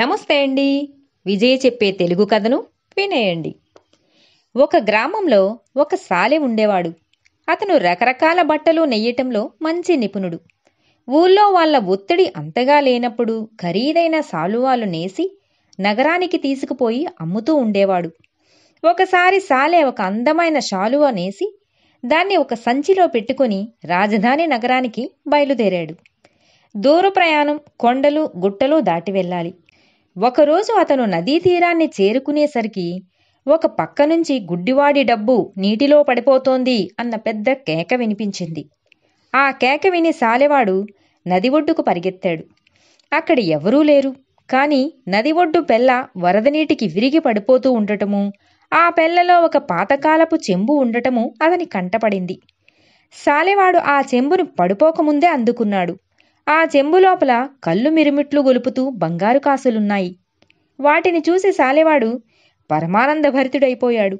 నమస్తే అండి విజయ్ చెప్పే తెలుగు కథను వినేయండి ఒక గ్రామంలో ఒక సాలె ఉండేవాడు అతను రకరకాల బట్టలు నెయ్యటంలో మంచి నిపుణుడు ఊళ్ళో వాళ్ళ ఒత్తిడి అంతగా లేనప్పుడు ఖరీదైన సాలువాలు నేసి నగరానికి తీసుకుపోయి అమ్ముతూ ఉండేవాడు ఒకసారి సాలె ఒక అందమైన శాలువ నేసి దాన్ని ఒక సంచిలో పెట్టుకుని రాజధాని నగరానికి బయలుదేరాడు దూర ప్రయాణం కొండలు గుట్టలు దాటి వెళ్ళాలి ఒకరోజు అతను నదీ తీరాన్ని చేరుకునేసరికి ఒక పక్క నుంచి గుడ్డివాడి డబ్బు నీటిలో పడిపోతోంది అన్న పెద్ద కేక వినిపించింది ఆ కేక విని సాలెవాడు నది ఒడ్డుకు పరిగెత్తాడు అక్కడ ఎవరూ లేరు కానీ నది ఒడ్డు పెళ్ళ వరద నీటికి విరిగి పడిపోతూ ఉండటము ఆ పెల్లలో ఒక పాతకాలపు చెంబు ఉండటము అతని కంటపడింది సాలెవాడు ఆ చెంబును పడిపోకముందే అందుకున్నాడు ఆ చెంబు లోపల కళ్ళు మిరుమిట్లు గొలుపుతూ బంగారు కాసులున్నాయి వాటిని చూసి సాలెవాడు పరమానంద భరితుడైపోయాడు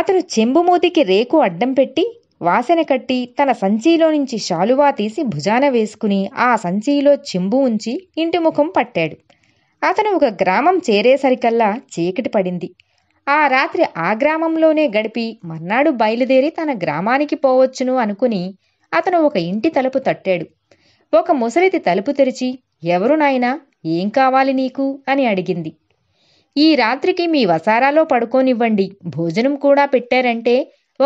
అతను చెంబు మూతికి రేకు అడ్డం పెట్టి వాసన కట్టి తన సంచిలో నుంచి శాలువా తీసి భుజాన వేసుకుని ఆ సంచిలో చెంబు ఉంచి ఇంటి ముఖం పట్టాడు అతను ఒక గ్రామం చేరేసరికల్లా చీకటి పడింది ఆ రాత్రి ఆ గ్రామంలోనే గడిపి మర్నాడు బయలుదేరి తన గ్రామానికి పోవచ్చును అనుకుని అతను ఒక ఇంటి తలుపు తట్టాడు ఒక ముసలిది తలుపు తెరిచి ఎవరు నాయనా ఏం కావాలి నీకు అని అడిగింది ఈ రాత్రికి మీ వసారాలో పడుకోనివ్వండి భోజనం కూడా పెట్టారంటే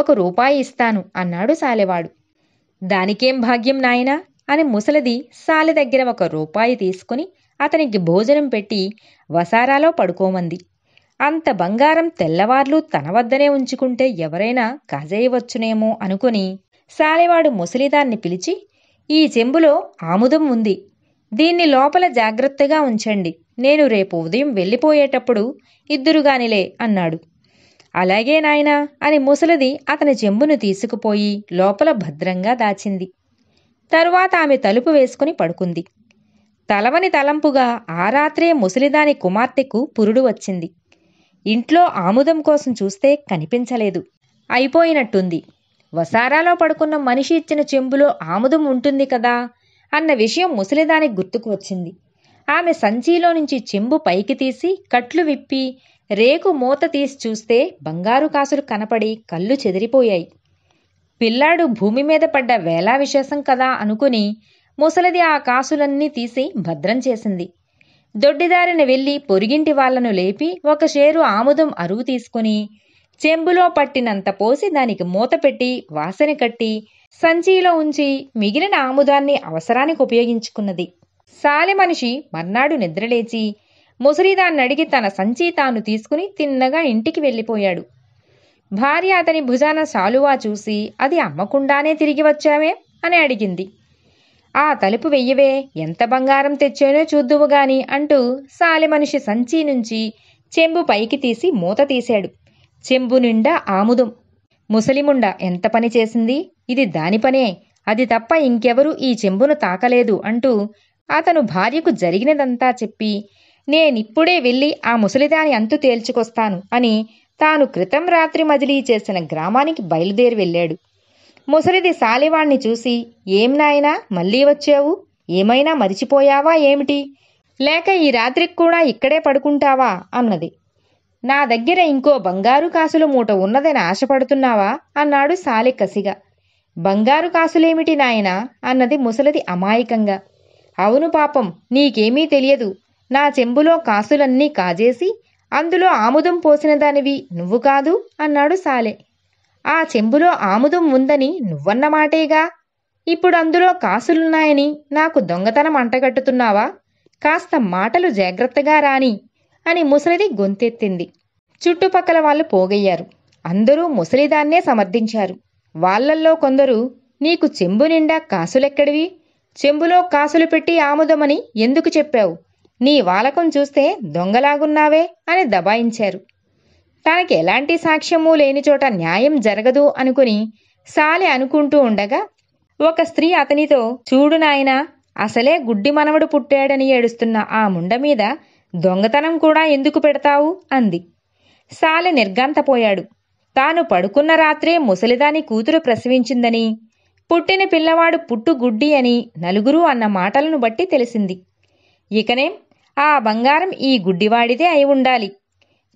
ఒక రూపాయి ఇస్తాను అన్నాడు సాలెవాడు దానికేం భాగ్యం నాయనా అని ముసలిది సాలె దగ్గర ఒక రూపాయి తీసుకుని అతనికి భోజనం పెట్టి వసారాలో పడుకోమంది అంత బంగారం తెల్లవార్లు తన వద్దనే ఉంచుకుంటే ఎవరైనా కాజేయవచ్చునేమో అనుకుని సాలెవాడు ముసలిదాన్ని పిలిచి ఈ చెంబులో ఆముదం ఉంది దీన్ని లోపల జాగ్రత్తగా ఉంచండి నేను రేపు ఉదయం వెళ్ళిపోయేటప్పుడు ఇద్దరుగానిలే అన్నాడు అలాగే నాయనా అని ముసలిది అతని చెంబును తీసుకుపోయి లోపల భద్రంగా దాచింది తరువాత ఆమె తలుపు వేసుకుని పడుకుంది తలవని తలంపుగా ఆ రాత్రే ముసలిదాని కుమార్తెకు పురుడు వచ్చింది ఇంట్లో ఆముదం కోసం చూస్తే కనిపించలేదు అయిపోయినట్టుంది వసారాలో పడుకున్న మనిషి ఇచ్చిన చెంబులో ఆముదం ఉంటుంది కదా అన్న విషయం ముసలిదానికి గుర్తుకు వచ్చింది ఆమె సంచిలో నుంచి చెంబు పైకి తీసి కట్లు విప్పి రేకు మూత తీసి చూస్తే బంగారు కాసులు కనపడి కళ్ళు చెదిరిపోయాయి పిల్లాడు భూమి మీద పడ్డ వేలా విశేషం కదా అనుకుని ముసలిది ఆ కాసులన్నీ తీసి భద్రం చేసింది దొడ్డిదారిన వెళ్ళి పొరిగింటి వాళ్లను లేపి ఒక షేరు ఆముదం అరుగు తీసుకుని చెంబులో పట్టినంత పోసి దానికి మూత పెట్టి వాసన కట్టి సంచిలో ఉంచి మిగిలిన ఆముదాన్ని అవసరానికి ఉపయోగించుకున్నది సాలె మనిషి మర్నాడు నిద్రలేచి ముసరిదాన్ని అడిగి తన సంచి తాను తీసుకుని తిన్నగా ఇంటికి వెళ్ళిపోయాడు భార్య అతని భుజాన శాలువా చూసి అది అమ్మకుండానే తిరిగి వచ్చావే అని అడిగింది ఆ తలుపు వెయ్యవే ఎంత బంగారం తెచ్చానో చూద్దువుగాని అంటూ సాలె మనిషి సంచి నుంచి చెంబు పైకి తీసి మూత తీశాడు చెంబు నిండా ఆముదం ముసలిముండ ఎంత పని చేసింది ఇది దాని పనే అది తప్ప ఇంకెవరూ ఈ చెంబును తాకలేదు అంటూ అతను భార్యకు జరిగినదంతా చెప్పి నేనిప్పుడే వెళ్ళి ఆ ముసలిదాని అంతు తేల్చుకొస్తాను అని తాను క్రితం రాత్రి మజిలీ చేసిన గ్రామానికి బయలుదేరి వెళ్ళాడు ముసలిది సాలివాణ్ణి చూసి ఏం నాయనా మళ్ళీ వచ్చావు ఏమైనా మరిచిపోయావా ఏమిటి లేక ఈ రాత్రికి కూడా ఇక్కడే పడుకుంటావా అన్నది నా దగ్గర ఇంకో బంగారు కాసుల మూట ఉన్నదని ఆశపడుతున్నావా అన్నాడు సాలె కసిగా బంగారు కాసులేమిటి నాయనా అన్నది ముసలిది అమాయకంగా అవును పాపం నీకేమీ తెలియదు నా చెంబులో కాసులన్నీ కాజేసి అందులో ఆముదం పోసిన దానివి నువ్వు కాదు అన్నాడు సాలె ఆ చెంబులో ఆముదం ఉందని నువ్వన్న మాటేగా ఇప్పుడు అందులో కాసులున్నాయని నాకు దొంగతనం అంటగట్టుతున్నావా కాస్త మాటలు జాగ్రత్తగా రాని అని ముసలిది గొంతెత్తింది చుట్టుపక్కల వాళ్ళు పోగయ్యారు అందరూ ముసలిదాన్నే సమర్థించారు వాళ్లల్లో కొందరు నీకు చెంబు నిండా కాసులెక్కడివి చెంబులో కాసులు పెట్టి ఆముదమని ఎందుకు చెప్పావు నీ వాలకం చూస్తే దొంగలాగున్నావే అని దబాయించారు తనకి ఎలాంటి సాక్ష్యమూ లేని చోట న్యాయం జరగదు అనుకుని సాలి అనుకుంటూ ఉండగా ఒక స్త్రీ అతనితో చూడు నాయనా అసలే గుడ్డి మనవడు పుట్టాడని ఏడుస్తున్న ఆ ముండ మీద దొంగతనం కూడా ఎందుకు పెడతావు అంది సాలె నిర్గాంతపోయాడు తాను పడుకున్న రాత్రే ముసలిదాని కూతురు ప్రసవించిందని పుట్టిన పిల్లవాడు పుట్టు గుడ్డి అని నలుగురు అన్న మాటలను బట్టి తెలిసింది ఇకనేం ఆ బంగారం ఈ గుడ్డివాడిదే అయి ఉండాలి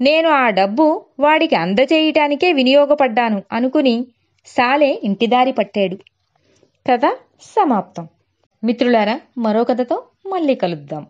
నేను ఆ డబ్బు వాడికి అందచేయటానికే వినియోగపడ్డాను అనుకుని సాలే ఇంటిదారి పట్టాడు కథ సమాప్తం మిత్రులారా మరో కథతో మళ్ళీ కలుద్దాం